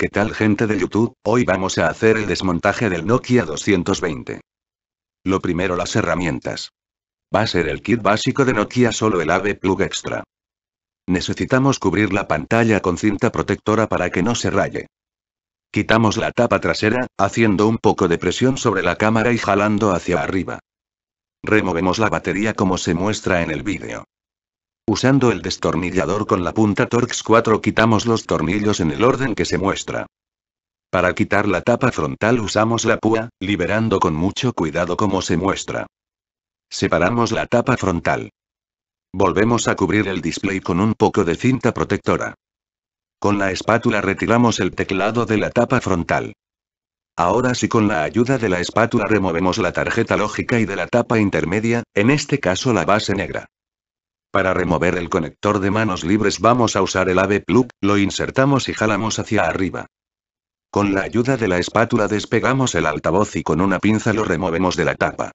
¿Qué tal gente de YouTube? Hoy vamos a hacer el desmontaje del Nokia 220. Lo primero las herramientas. Va a ser el kit básico de Nokia solo el AVE Plug Extra. Necesitamos cubrir la pantalla con cinta protectora para que no se raye. Quitamos la tapa trasera, haciendo un poco de presión sobre la cámara y jalando hacia arriba. Removemos la batería como se muestra en el vídeo. Usando el destornillador con la punta Torx 4 quitamos los tornillos en el orden que se muestra. Para quitar la tapa frontal usamos la púa, liberando con mucho cuidado como se muestra. Separamos la tapa frontal. Volvemos a cubrir el display con un poco de cinta protectora. Con la espátula retiramos el teclado de la tapa frontal. Ahora si con la ayuda de la espátula removemos la tarjeta lógica y de la tapa intermedia, en este caso la base negra. Para remover el conector de manos libres vamos a usar el AVE plug, lo insertamos y jalamos hacia arriba. Con la ayuda de la espátula despegamos el altavoz y con una pinza lo removemos de la tapa.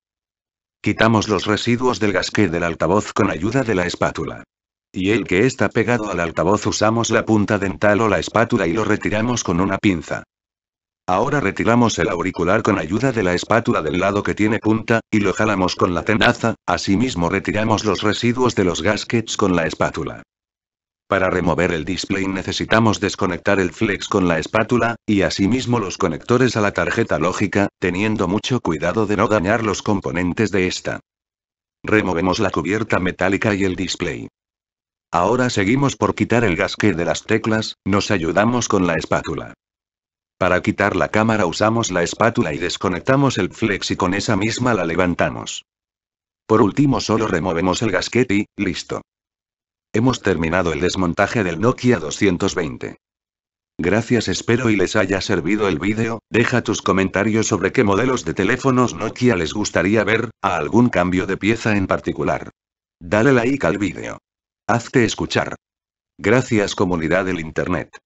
Quitamos los residuos del gasquet del altavoz con ayuda de la espátula. Y el que está pegado al altavoz usamos la punta dental o la espátula y lo retiramos con una pinza. Ahora retiramos el auricular con ayuda de la espátula del lado que tiene punta, y lo jalamos con la tenaza, asimismo retiramos los residuos de los gaskets con la espátula. Para remover el display necesitamos desconectar el flex con la espátula, y asimismo los conectores a la tarjeta lógica, teniendo mucho cuidado de no dañar los componentes de esta. Removemos la cubierta metálica y el display. Ahora seguimos por quitar el gasket de las teclas, nos ayudamos con la espátula. Para quitar la cámara usamos la espátula y desconectamos el flex y con esa misma la levantamos. Por último solo removemos el gasquete y, listo. Hemos terminado el desmontaje del Nokia 220. Gracias espero y les haya servido el vídeo, deja tus comentarios sobre qué modelos de teléfonos Nokia les gustaría ver, a algún cambio de pieza en particular. Dale like al vídeo. Hazte escuchar. Gracias comunidad del Internet.